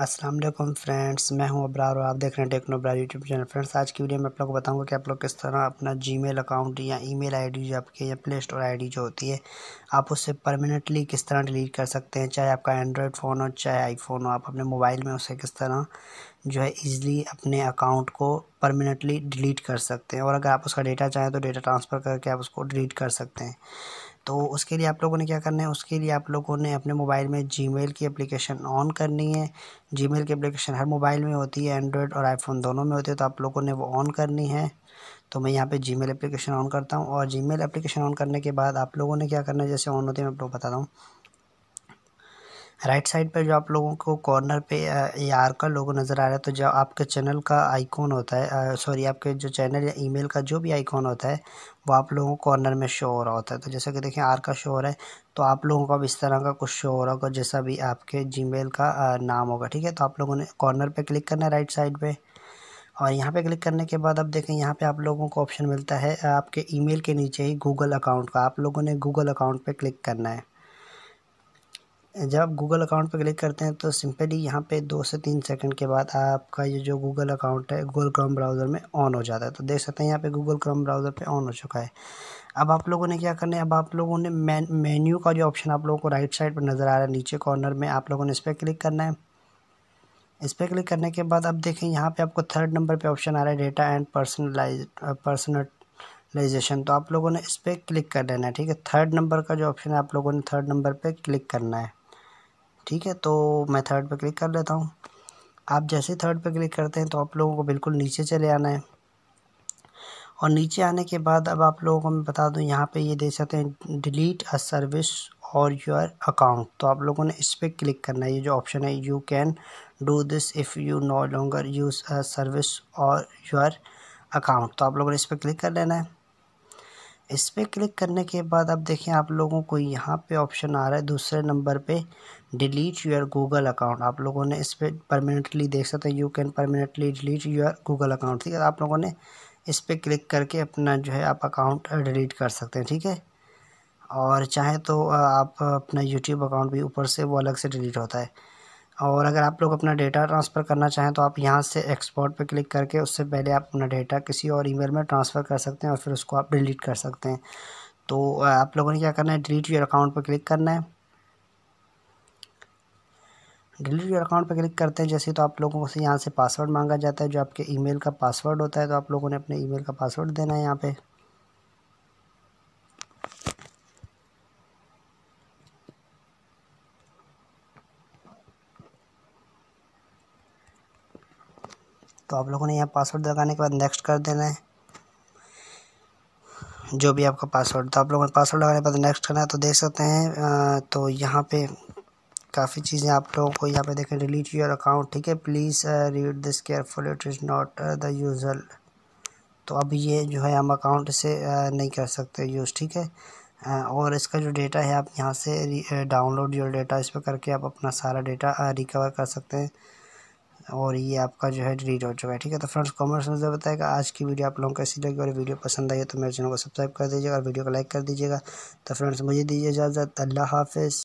अस्सलाम वालेकुम फ्रेंड्स मैं हूं अब्रार और आप देख रहे हैं techno Abrar YouTube channel friends आज की वीडियो में आप लोग को बताऊंगा कि आप लोग किस तरह अपना जीमेल अकाउंट या ईमेल आईडी जो आपकी या प्ले स्टोर डी जो होती है आप उससे परमानेंटली किस तरह डिलीट कर सकते हैं चाहे आपका एंड्रॉयड फ़ोन हो चाहे आईफोन हो आप अपने मोबाइल में उसे किस तरह जो है ईज़िली अपने अकाउंट को परमानेंटली डिलीट कर सकते हैं और अगर आप उसका डेटा चाहें तो डेटा ट्रांसफ़र करके आप उसको डिलीट कर सकते हैं तो उसके लिए आप लोगों ने क्या करना है उसके लिए आप लोगों ने अपने मोबाइल में जीमेल की एप्लीकेशन ऑन करनी है जीमेल की एप्लीकेशन हर मोबाइल में होती है एंड्रॉयड और आईफोन दोनों में होती है तो आप लोगों ने वो ऑन करनी है तो मैं यहाँ पे जीमेल एप्लीकेशन ऑन करता हूँ और जीमेल एप्लीकेशन ऑन करने के बाद आप लोगों ने क्या करना है जैसे ऑन होती है मैं आप लोग बताता हूँ राइट साइड पर जो आप लोगों को कॉर्नर पे ए आर का लोगो नजर आ रहा है तो जो आपके चैनल का आइकॉन होता है सॉरी आपके जो चैनल या ईमेल का जो भी आइकॉन होता है वो आप लोगों को कॉर्नर में शो हो रहा होता है तो जैसा कि देखें आर का शो हो रहा है तो आप लोगों को अब इस तरह का कुछ शो हो रहा होगा जैसा भी आपके मेल का नाम होगा ठीक है तो आप लोगों ने कॉर्नर पर क्लिक करना है राइट साइड पर और यहाँ पे क्लिक करने के बाद अब देखें यहाँ पे आप लोगों को ऑप्शन मिलता है आपके ईमेल के नीचे ही गूगल अकाउंट का आप लोगों ने गूगल अकाउंट पे क्लिक करना है जब गूगल अकाउंट पर क्लिक करते हैं तो सिंपली यहाँ पे दो से तीन सेकंड के बाद आपका ये जो गूगल अकाउंट है गूगल क्रोम ब्राउज़र में ऑन हो जाता है तो देख सकते हैं यहाँ पे गूगल क्रोम ब्राउज़र पे ऑन हो चुका है अब आप लोगों ने क्या करना है अब आप लोगों ने मेन्यू का जो ऑप्शन आप लोगों को राइट साइड पर नज़र आ रहा है नीचे कॉर्नर में आप लोगों ने इस पर क्लिक करना है इस पर क्लिक करने के बाद अब देखें यहाँ पर आपको थर्ड नंबर पर ऑप्शन आ रहा है data and personalise personalisation तो आप लोगों ने इस पर क्लिक कर लेना है ठीक है थर्ड नंबर का जो ऑप्शन है आप लोगों ने थर्ड नंबर पे क्लिक करना है ठीक है तो मैं थर्ड पर क्लिक कर लेता हूँ आप जैसे थर्ड पर क्लिक करते हैं तो आप लोगों को बिल्कुल नीचे चले आना है और नीचे आने के बाद अब आप लोगों को मैं बता दूं यहाँ पे ये देख सकते हैं delete a service or your account तो आप लोगों ने इस पर क्लिक करना है ये जो ऑप्शन है you can do this if you no longer use a service or your account तो आप लोगों ने इस पर क्लिक कर लेना है इस पर क्लिक करने के बाद अब देखें आप लोगों को यहाँ पे ऑप्शन आ रहा है दूसरे नंबर पे डिलीट योर गूगल अकाउंट आप लोगों ने इस पर परमानेंटली देख सकते हैं you can permanently delete your Google account ठीक है आप लोगों ने इस पर क्लिक करके अपना जो है आप अकाउंट डिलीट कर सकते हैं ठीक है और चाहें तो आप अपना यूट्यूब अकाउंट भी ऊपर से वो अलग से डिलीट होता है और अगर आप लोग अपना डेटा ट्रांसफ़र करना चाहें तो आप यहाँ से एक्सपोर्ट पर क्लिक करके उससे पहले आप अपना डेटा किसी और ईमेल में ट्रांसफ़र कर सकते हैं और फिर उसको आप डिलीट कर सकते हैं तो आप लोगों ने क्या करना है डिलीट योर अकाउंट पर क्लिक करना है डिलीट योर अकाउंट पर क्लिक करते हैं जैसे तो आप लोगों से यहाँ से पासवर्ड मांगा जाता है जो आपके ई का पासवर्ड होता है तो आप लोगों ने अपने ई का पासवर्ड देना है यहाँ पर तो आप लोगों ने यहाँ पासवर्ड लगाने के बाद नेक्स्ट कर देना है जो भी आपका पासवर्ड तो आप लोगों ने पासवर्ड लगाने के बाद नेक्स्ट करना है तो देख सकते हैं तो यहाँ पे काफ़ी चीज़ें आप लोगों को यहाँ पे देखें डिलीट योर अकाउंट ठीक है please read this careful it is not the usual तो अब ये जो है हम अकाउंट से नहीं कर सकते यूज़ ठीक है और इसका जो डेटा है आप यहाँ से डाउनलोड योर डेटा इस पर करके आप अपना सारा डेटा रिकवर कर सकते हैं और ये आपका जो है डिलीट हो चुका है ठीक है तो फ्रेंड्स कॉमेंट्स में जरूर बताएगा आज की वीडियो आप लोगों को कैसी लगी और वीडियो पसंद आई तो मेरे चैनल को सब्सक्राइब कर दीजिएगा और वीडियो को लाइक कर दीजिएगा तो फ्रेंड्स मुझे दीजिए इजाज़त अल्लाह हाफिज़